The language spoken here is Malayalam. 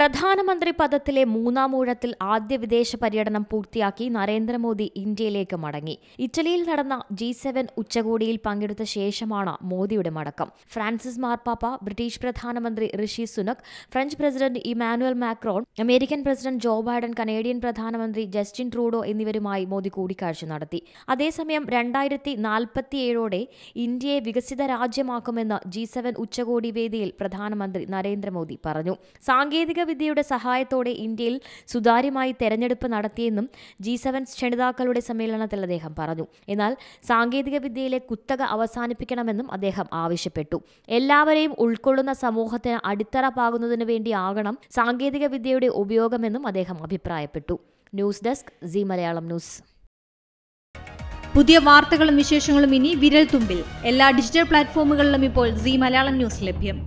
പ്രധാനമന്ത്രി പദത്തിലെ മൂന്നാം ഊഴത്തിൽ ആദ്യ വിദേശ പര്യടനം പൂർത്തിയാക്കി നരേന്ദ്രമോദി ഇന്ത്യയിലേക്ക് മടങ്ങി ഇറ്റലിയിൽ നടന്ന ജി സെവൻ ഉച്ചകോടിയിൽ പങ്കെടുത്ത ശേഷമാണ് മോദിയുടെ മടക്കം ഫ്രാൻസിസ് മാർപ്പാപ്പ ബ്രിട്ടീഷ് പ്രധാനമന്ത്രി Rishi Sunak French president Emmanuel Macron American president Joe Biden Canadian പ്രധാനമന്ത്രി ജസ്റ്റിൻ ട്രൂഡോ എന്നിവരുമായി മോദി കൂടിക്കാഴ്ച നടത്തി അതേസമയം രണ്ടായിരത്തി നാൽപ്പത്തിയേഴോടെ ഇന്ത്യയെ വികസിത രാജ്യമാക്കുമെന്ന് ജി സെവൻ ഉച്ചകോടി വേദിയിൽ പ്രധാനമന്ത്രി നരേന്ദ്രമോദി പറഞ്ഞു സാങ്കേതിക സാങ്കേതികവിദ്യയുടെ സഹായത്തോടെ ഇന്ത്യയിൽ സുതാര്യമായി തെരഞ്ഞെടുപ്പ് നടത്തിയെന്നും ജി സെവൻ ക്ഷണിതാക്കളുടെ സമ്മേളനത്തിൽ അദ്ദേഹം പറഞ്ഞു എന്നാൽ സാങ്കേതികവിദ്യയിലെ കുത്തക അവസാനിപ്പിക്കണമെന്നും അദ്ദേഹം ആവശ്യപ്പെട്ടു എല്ലാവരെയും ഉൾക്കൊള്ളുന്ന സമൂഹത്തിന് അടിത്തറ പാകുന്നതിനു വേണ്ടിയാകണം സാങ്കേതികവിദ്യയുടെ ഉപയോഗമെന്നും അദ്ദേഹം അഭിപ്രായപ്പെട്ടു news desk C Malayalam news പുതിയ വാർത്തകളും വിശേഷങ്ങളും ഇനി വിരൽ തുമ്പിൽ എല്ലാ ഡിജിറ്റൽ പ്ലാറ്റ്ഫോമുകളിലും ഇപ്പോൾ സി മലയാളം ന്യൂസ് ലഭ്യം